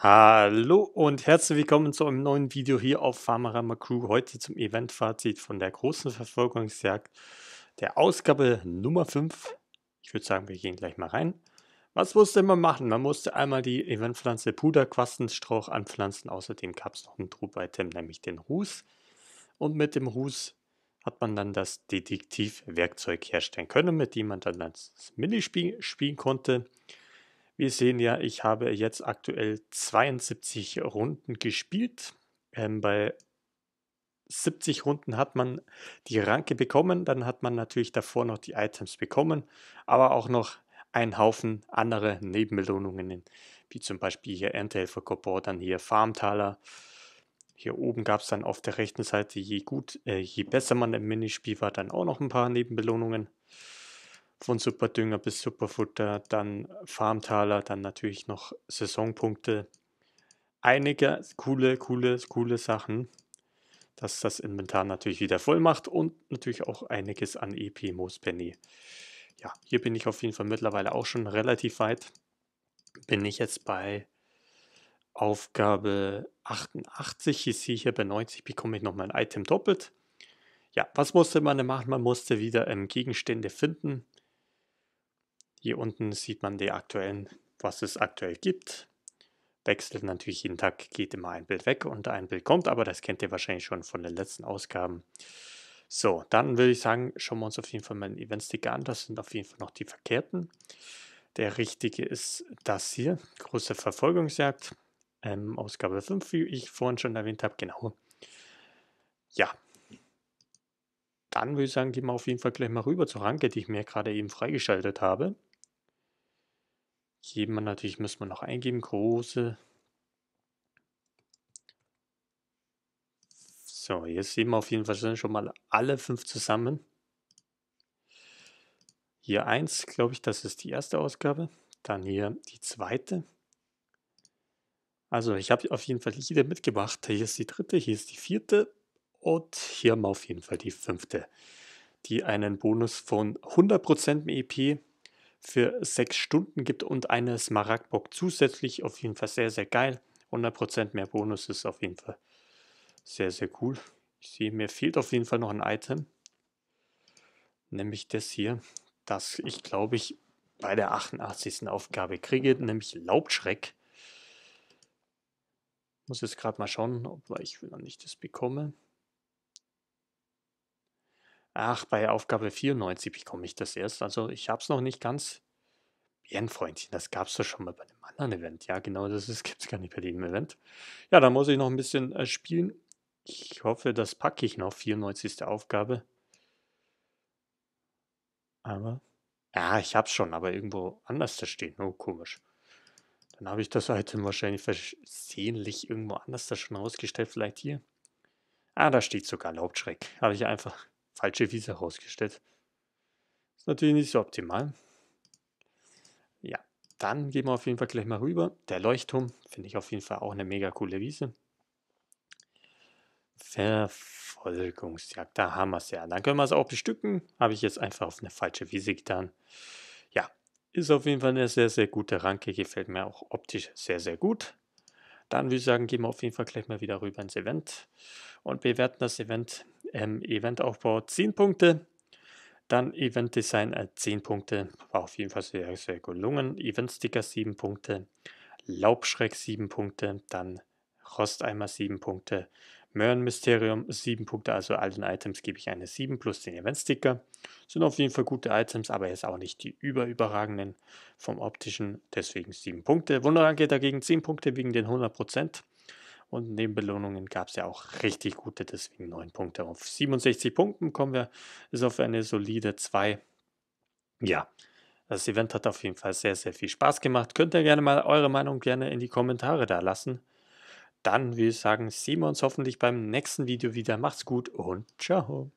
Hallo und herzlich willkommen zu einem neuen Video hier auf Farmerama Crew. Heute zum Event-Fazit von der großen Verfolgungsjagd der Ausgabe Nummer 5. Ich würde sagen, wir gehen gleich mal rein. Was musste man machen? Man musste einmal die Eventpflanze Puderquastenstrauch anpflanzen. Außerdem gab es noch ein Troop-Item, nämlich den Ruß. Und mit dem Ruß hat man dann das Detektivwerkzeug herstellen können, mit dem man dann das Minispiel spielen konnte. Wir sehen ja, ich habe jetzt aktuell 72 Runden gespielt. Ähm, bei 70 Runden hat man die Ranke bekommen, dann hat man natürlich davor noch die Items bekommen, aber auch noch einen Haufen andere Nebenbelohnungen, wie zum Beispiel hier Erntehelfer Korpor, dann hier Farmtaler. Hier oben gab es dann auf der rechten Seite, je gut, äh, je besser man im Minispiel war, dann auch noch ein paar Nebenbelohnungen von Superdünger bis Superfutter, dann Farmtaler, dann natürlich noch Saisonpunkte. Einige coole, coole, coole Sachen, dass das Inventar natürlich wieder voll macht und natürlich auch einiges an EP Moospenny. Ja, hier bin ich auf jeden Fall mittlerweile auch schon relativ weit. Bin ich jetzt bei Aufgabe 88. Ich sehe hier bei 90 bekomme ich nochmal ein Item doppelt. Ja, was musste man denn machen? Man musste wieder ähm, Gegenstände finden hier unten sieht man die aktuellen, was es aktuell gibt. Wechselt natürlich jeden Tag, geht immer ein Bild weg und ein Bild kommt, aber das kennt ihr wahrscheinlich schon von den letzten Ausgaben. So, dann würde ich sagen, schauen wir uns auf jeden Fall mal den Event-Sticker an. Das sind auf jeden Fall noch die verkehrten. Der richtige ist das hier, große Verfolgungsjagd, ähm, Ausgabe 5, wie ich vorhin schon erwähnt habe, genau. Ja, dann würde ich sagen, gehen wir auf jeden Fall gleich mal rüber zur Ranke, die ich mir gerade eben freigeschaltet habe. Geben wir natürlich, müssen wir noch eingeben, große. So, jetzt sehen wir auf jeden Fall schon mal alle fünf zusammen. Hier eins, glaube ich, das ist die erste Ausgabe. Dann hier die zweite. Also ich habe auf jeden Fall jede mitgebracht. Hier ist die dritte, hier ist die vierte und hier haben wir auf jeden Fall die fünfte, die einen Bonus von 100% im EP für sechs Stunden gibt und eine Smaragdbox zusätzlich. Auf jeden Fall sehr, sehr geil. 100% mehr Bonus ist auf jeden Fall sehr, sehr cool. Ich sehe, mir fehlt auf jeden Fall noch ein Item. Nämlich das hier, das ich glaube ich bei der 88. Aufgabe kriege, nämlich Laubschreck. Muss jetzt gerade mal schauen, ob ich vielleicht nicht das bekomme. Ach, bei Aufgabe 94 bekomme ich das erst. Also ich habe es noch nicht ganz. Bärenfreundchen, das gab es doch schon mal bei einem anderen Event. Ja, genau, das gibt es gar nicht bei dem Event. Ja, da muss ich noch ein bisschen äh, spielen. Ich hoffe, das packe ich noch. 94. Aufgabe. Aber, ja, ich habe es schon, aber irgendwo anders da stehen. Oh, komisch. Dann habe ich das Item wahrscheinlich versehentlich irgendwo anders da schon rausgestellt. Vielleicht hier. Ah, da steht sogar Laubschreck. Habe ich einfach falsche Visa herausgestellt. Ist natürlich nicht so optimal. Ja, dann gehen wir auf jeden Fall gleich mal rüber. Der Leuchtturm finde ich auf jeden Fall auch eine mega coole Wiese. Verfolgungsjagd, da haben wir es ja. Dann können wir es auch bestücken. Habe ich jetzt einfach auf eine falsche Wiese getan. Ja, ist auf jeden Fall eine sehr, sehr gute Ranke. Gefällt mir auch optisch sehr, sehr gut. Dann würde ich sagen, gehen wir auf jeden Fall gleich mal wieder rüber ins Event und bewerten das Event ähm, Eventaufbau 10 Punkte. Dann Event Design äh, 10 Punkte, war auf jeden Fall sehr, sehr gelungen. Event Sticker 7 Punkte, Laubschreck 7 Punkte, dann Rosteimer 7 Punkte, Möhren Mysterium 7 Punkte, also allen Items gebe ich eine 7 plus den Event Sticker. Sind auf jeden Fall gute Items, aber jetzt auch nicht die überüberragenden vom optischen, deswegen 7 Punkte. Wunderranke dagegen 10 Punkte wegen den 100%. Und neben Belohnungen gab es ja auch richtig gute, deswegen 9 Punkte. Auf 67 Punkten kommen wir, ist auf eine solide 2. Ja, das Event hat auf jeden Fall sehr, sehr viel Spaß gemacht. Könnt ihr gerne mal eure Meinung gerne in die Kommentare da lassen. Dann würde ich sagen, sehen wir uns hoffentlich beim nächsten Video wieder. Macht's gut und ciao.